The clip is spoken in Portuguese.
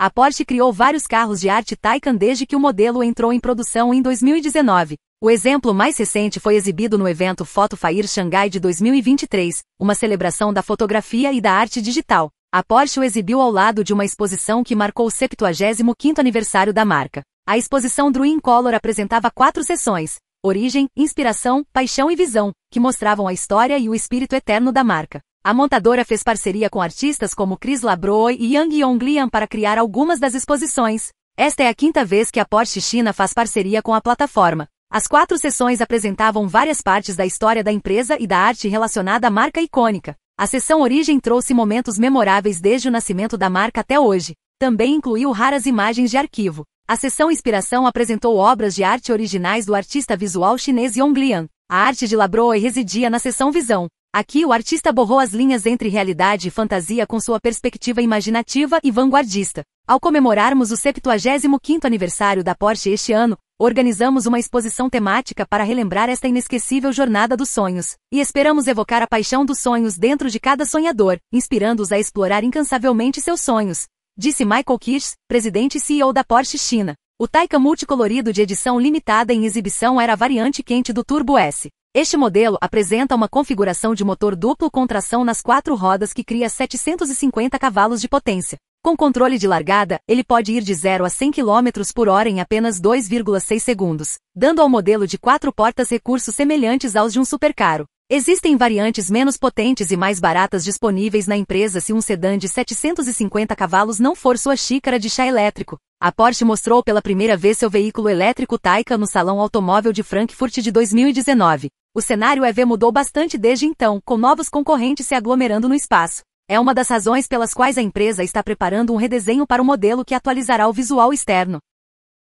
A Porsche criou vários carros de arte Taycan desde que o modelo entrou em produção em 2019. O exemplo mais recente foi exibido no evento Foto Fair Xangai de 2023, uma celebração da fotografia e da arte digital. A Porsche o exibiu ao lado de uma exposição que marcou o 75º aniversário da marca. A exposição Dream Color apresentava quatro sessões: Origem, Inspiração, Paixão e Visão, que mostravam a história e o espírito eterno da marca. A montadora fez parceria com artistas como Chris Labroi e Yang Yonglian para criar algumas das exposições. Esta é a quinta vez que a Porsche China faz parceria com a plataforma. As quatro sessões apresentavam várias partes da história da empresa e da arte relacionada à marca icônica. A sessão Origem trouxe momentos memoráveis desde o nascimento da marca até hoje. Também incluiu raras imagens de arquivo. A sessão Inspiração apresentou obras de arte originais do artista visual chinês Yonglian. A arte de Labroi residia na sessão Visão. Aqui o artista borrou as linhas entre realidade e fantasia com sua perspectiva imaginativa e vanguardista. Ao comemorarmos o 75º aniversário da Porsche este ano, organizamos uma exposição temática para relembrar esta inesquecível jornada dos sonhos, e esperamos evocar a paixão dos sonhos dentro de cada sonhador, inspirando-os a explorar incansavelmente seus sonhos, disse Michael Kirsch, presidente e CEO da Porsche China. O Taycan multicolorido de edição limitada em exibição era a variante quente do Turbo S. Este modelo apresenta uma configuração de motor duplo com tração nas quatro rodas que cria 750 cavalos de potência. Com controle de largada, ele pode ir de 0 a 100 km por hora em apenas 2,6 segundos, dando ao modelo de quatro portas recursos semelhantes aos de um supercaro. Existem variantes menos potentes e mais baratas disponíveis na empresa se um sedã de 750 cavalos não for sua xícara de chá elétrico. A Porsche mostrou pela primeira vez seu veículo elétrico Taycan no Salão Automóvel de Frankfurt de 2019. O cenário EV mudou bastante desde então, com novos concorrentes se aglomerando no espaço. É uma das razões pelas quais a empresa está preparando um redesenho para o modelo que atualizará o visual externo.